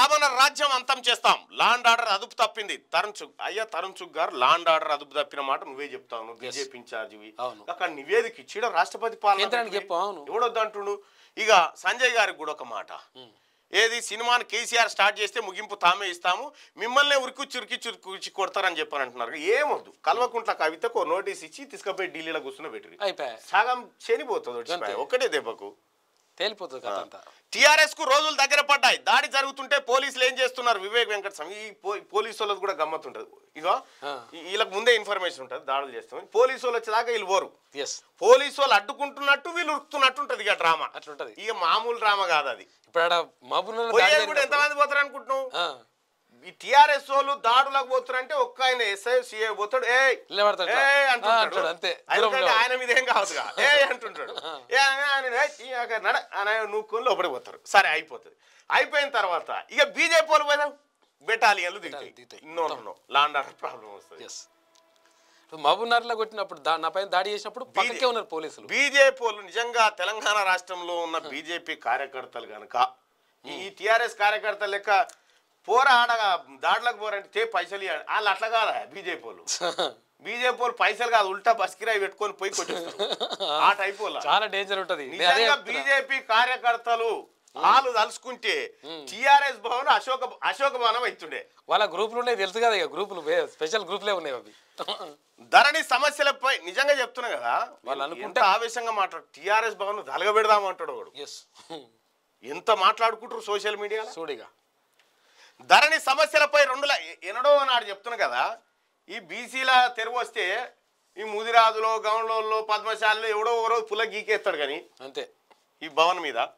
రావణ రాజ్యం అంతం చేస్తాం లాండ్ ఆర్డర్ అదుపు తప్పింది తరుణ్ చుగ్ అయ్యా తరుణ్ చుగ్ గారు లాండ్ ఆర్డర్ అదుపు తప్పిన మాట నువ్వే చెప్తావు బిజెపి ఇన్ఛార్జివి అక్కడ నివేదిక ఇచ్చిన రాష్ట్రపతి పాలన ఎవడొద్దంటుడు ఇక సంజయ్ గారికి కూడా ఒక మాట hmm. ఏది సినిమాని కేసీఆర్ స్టార్ట్ చేస్తే ముగింపు తామే ఇస్తాము మిమ్మల్ని ఉరికి చురికి చురికి కొడతారని చెప్పని అంటున్నారు ఏమొద్దు కల్వకుంట్ల కవితకు నోటీస్ ఇచ్చి తీసుకపోయి ఢిల్లీలో కూర్చున్న పెట్టి సగం చనిపోతుంది ఒకటే దెబ్బకు తేలిపోతుంది అంతా కు రోజులు దగ్గర పడ్డాయి దాడి జరుగుతుంటే పోలీసులు ఏం చేస్తున్నారు వివేక్ వెంకట స్వామి ఈ పోలీసు వాళ్ళది కూడా గమ్మత్ ఉంటుంది ఇగో వీళ్ళకి ముందే ఇన్ఫర్మేషన్ ఉంటుంది దాడులు చేస్తాం పోలీసు వాళ్ళు వచ్చేదాకా వీళ్ళు పోరు ఎస్ పోలీసు వాళ్ళు అడ్డుకుంటున్నట్టు వీళ్ళు ఉరుకుతున్నట్టు ఉంటుంది ఇక డ్రామా అట్లుంటది ఇక మామూలు డ్రామా కాదు అది ఇప్పుడు ఎంతమంది పోతారు అనుకుంటున్నావు ఈ టిఆర్ఎస్ వాళ్ళు దాడులకు పోతున్నారంటే ఒక్క ఆయన ఎస్ఐ సిఏ పోతాడు ఏ అంటుంటాడు అంతే ఆయన మీద ఏం కావచ్చు ఏ అంటుంటాడు ఆయన నడ నూక్కొని లోపలికి పోతారు సరే అయిపోతుంది అయిపోయిన తర్వాత ఇక బీజేపీ వాళ్ళు పోయినా బెటాలియన్లు దిగుతాయి లాండ్ ఆర్డర్ ప్రాబ్లం వస్తుంది మహబూబ్నగర్లో కొట్టినప్పుడు నా పైన దాడి చేసినప్పుడు బీజే ఉన్నారు పోలీసులు బీజేపీ వాళ్ళు నిజంగా తెలంగాణ రాష్ట్రంలో ఉన్న బీజేపీ కార్యకర్తలు కనుక ఈ టిఆర్ఎస్ కార్యకర్తలు లెక్క పోరా ఆడగా దాడులకు పోరంటే పైసలు వాళ్ళు అట్లా కాదా బీజేపీ వాళ్ళు బీజేపీ వాళ్ళు పైసలు కాదు ఉల్టా బస్కిరాయి పెట్టుకొని పోయి కొట్టేస్తారు ఆ టైప్ చాలా డేంజర్ ఉంటది బీజేపీ కార్యకర్తలు వాళ్ళు తలుసుకుంటే టిఆర్ఎస్ భవన్ అశోక అశోక భవనం అవుతుండే వాళ్ళ గ్రూపులు తెలుసు కదా ఇక గ్రూపులు స్పెషల్ గ్రూపులే ఉన్నాయి అవి ధరణి సమస్యలపై నిజంగా చెప్తున్నా కదా వాళ్ళు అనుకుంటే ఆవేశంగా మాట్లాడు టిఆర్ఎస్ భవన్ తలగబెడదామంటాడు వాడు ఎంత మాట్లాడుకుంటారు సోషల్ మీడియా చూడిగా ధరణి సమస్యలపై రెండుల ఎనడో నాడు చెప్తున్నా కదా ఈ బీసీల తెరువు వస్తే ఈ ముదిరాజులో గౌన్లో పద్మశాలలో ఎవడో ఒకరోజు పుల గీకేస్తాడు కానీ అంతే ఈ భవన్ మీద